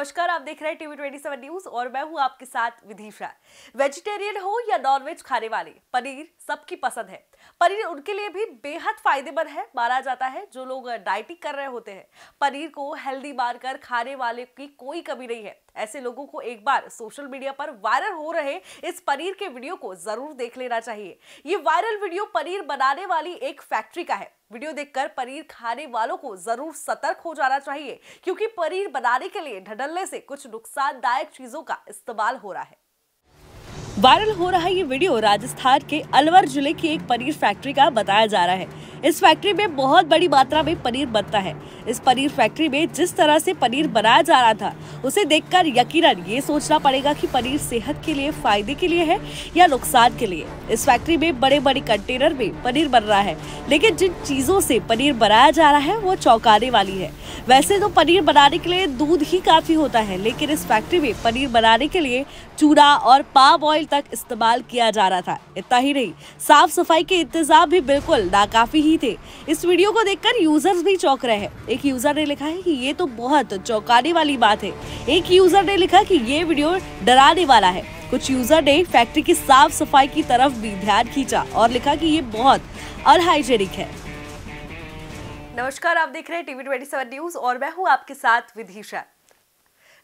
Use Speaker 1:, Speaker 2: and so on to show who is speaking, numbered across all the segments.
Speaker 1: नमस्कार आप देख रहे हैं टीवी ट्वेंटी सेवन न्यूज और मैं हूं आपके साथ विदिशा वेजिटेरियन हो या नॉनवेज खाने वाले पनीर सबकी पसंद है पनीर उनके लिए भी बेहद फायदेमंद है माना जाता है जो लोग डाइटिंग कर रहे होते हैं पनीर को हेल्दी मानकर खाने वाले की कोई कमी नहीं है ऐसे लोगों को एक बार सोशल मीडिया पर वायरल हो रहे इस पनीर के वीडियो को जरूर देख लेना चाहिए ये वायरल वीडियो पनीर बनाने वाली एक फैक्ट्री का है वीडियो देखकर पनीर खाने वालों को जरूर सतर्क हो जाना चाहिए क्योंकि पनीर बनाने के लिए ढडलने से कुछ नुकसानदायक चीजों का इस्तेमाल हो रहा है वायरल हो रहा ये वीडियो राजस्थान के अलवर जिले की एक पनीर फैक्ट्री का बताया जा रहा है इस फैक्ट्री में बहुत बड़ी मात्रा में पनीर बनता है इस पनीर फैक्ट्री में जिस तरह से पनीर बनाया जा रहा था उसे देखकर यकीनन ये सोचना पड़ेगा कि पनीर सेहत के लिए फायदे के लिए है या नुकसान के लिए इस फैक्ट्री में बड़े बड़े कंटेनर में पनीर बन रहा है लेकिन जिन चीज़ों से पनीर बनाया जा रहा है वो चौंकाने वाली है वैसे तो पनीर बनाने के लिए दूध ही काफ़ी होता है लेकिन इस फैक्ट्री में पनीर बनाने के लिए चूड़ा और पाम ऑयल तक इस्तेमाल किया जा रहा था इतना ही नहीं साफ सफाई के इंतजाम भी बिल्कुल नाकाफी ही थे इस वीडियो को देखकर यूजर्स भी चौंक रहे हैं एक यूजर ने लिखा है कि ये तो बहुत चौंकाने वाली बात है एक यूजर ने लिखा कि ये वीडियो डराने वाला है कुछ यूजर ने फैक्ट्री की साफ सफाई की तरफ भी ध्यान खींचा और लिखा कि ये बहुत अनहाइजेनिक है नमस्कार आप देख रहे हैं टीवी ट्वेंटी सेवन न्यूज और मैं हूं आपके साथ विधिशा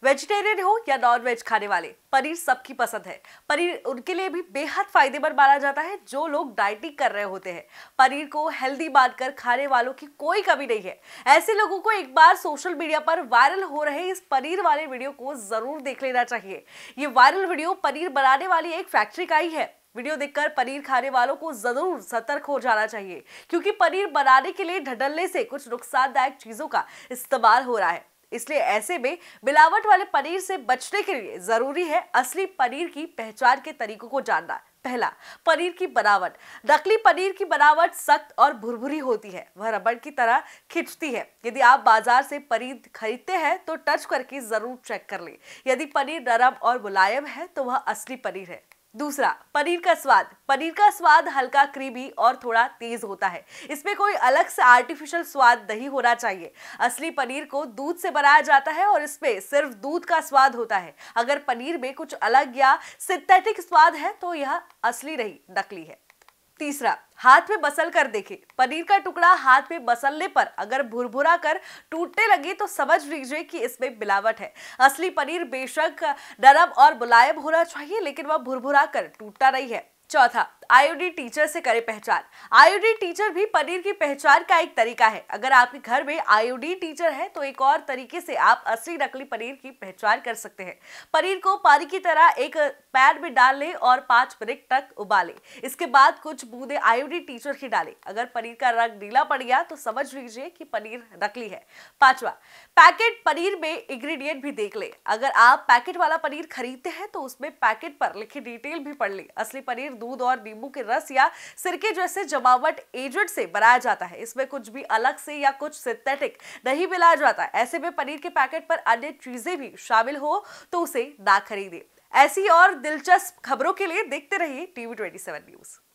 Speaker 1: वेजिटेरियन हो या नॉन वेज खाने वाले पनीर सबकी पसंद है पनीर उनके लिए भी बेहद फायदेमंद माना जाता है जो लोग डाइटिंग कर रहे होते हैं पनीर को हेल्दी मानकर खाने वालों की कोई कमी नहीं है ऐसे लोगों को एक बार सोशल मीडिया पर वायरल हो रहे इस पनीर वाले वीडियो को जरूर देख लेना चाहिए ये वायरल वीडियो पनीर बनाने वाली एक फैक्ट्री का ही है वीडियो देखकर पनीर खाने वालों को जरूर सतर्क हो जाना चाहिए क्योंकि पनीर बनाने के लिए ढडलने से कुछ नुकसानदायक चीजों का इस्तेमाल हो रहा है इसलिए ऐसे में मिलावट वाले पनीर से बचने के लिए जरूरी है असली पनीर की पहचान के तरीकों को जानना पहला पनीर की बनावट नकली पनीर की बनावट सख्त और भुरभुरी होती है वह रबड़ की तरह खिंचती है यदि आप बाजार से पनीर खरीदते हैं तो टच करके जरूर चेक कर लें यदि पनीर नरम और मुलायम है तो वह असली पनीर है दूसरा पनीर का स्वाद पनीर का स्वाद हल्का क्रीमी और थोड़ा तेज होता है इसमें कोई अलग से आर्टिफिशियल स्वाद नहीं होना चाहिए असली पनीर को दूध से बनाया जाता है और इसमें सिर्फ दूध का स्वाद होता है अगर पनीर में कुछ अलग या सिंथेटिक स्वाद है तो यह असली नहीं नकली है तीसरा हाथ में बसल कर देखे पनीर का टुकड़ा हाथ में बसलने पर अगर भुरभुरा कर टूटने लगे तो समझ लीजिए कि इसमें मिलावट है असली पनीर बेशक नरम और मुलायम होना चाहिए लेकिन वह भुरभुरा कर टूटता नहीं है चौथा आईओडी टीचर से करें पहचान आईओडी टीचर भी पनीर की पहचान का एक तरीका है अगर आपके घर में आईओडी टीचर है तो एक और तरीके से आप असली नकली पनीर की पहचान कर सकते हैं पनीर को पानी की तरह एक पैन में डाल लें और पांच मिनट तक उबालें इसके बाद कुछ बूंदे आईओडी टीचर की डालें अगर पनीर का रंग नीला पड़ गया तो समझ लीजिए कि पनीर नकली है पांचवा पैकेट पनीर में इंग्रीडियंट भी देख लें अगर आप पैकेट वाला पनीर खरीदते हैं तो उसमें पैकेट पर लिखी डिटेल भी पढ़ लें असली पनीर दूध और नींबू के रस या सिरके जैसे जमावट एजेंट से बनाया जाता है इसमें कुछ भी अलग से या कुछ सिंथेटिक नहीं मिलाया जाता ऐसे में पनीर के पैकेट पर अन्य चीजें भी शामिल हो तो उसे ना खरीदे ऐसी और दिलचस्प खबरों के लिए देखते रहिए टीवी ट्वेंटी न्यूज़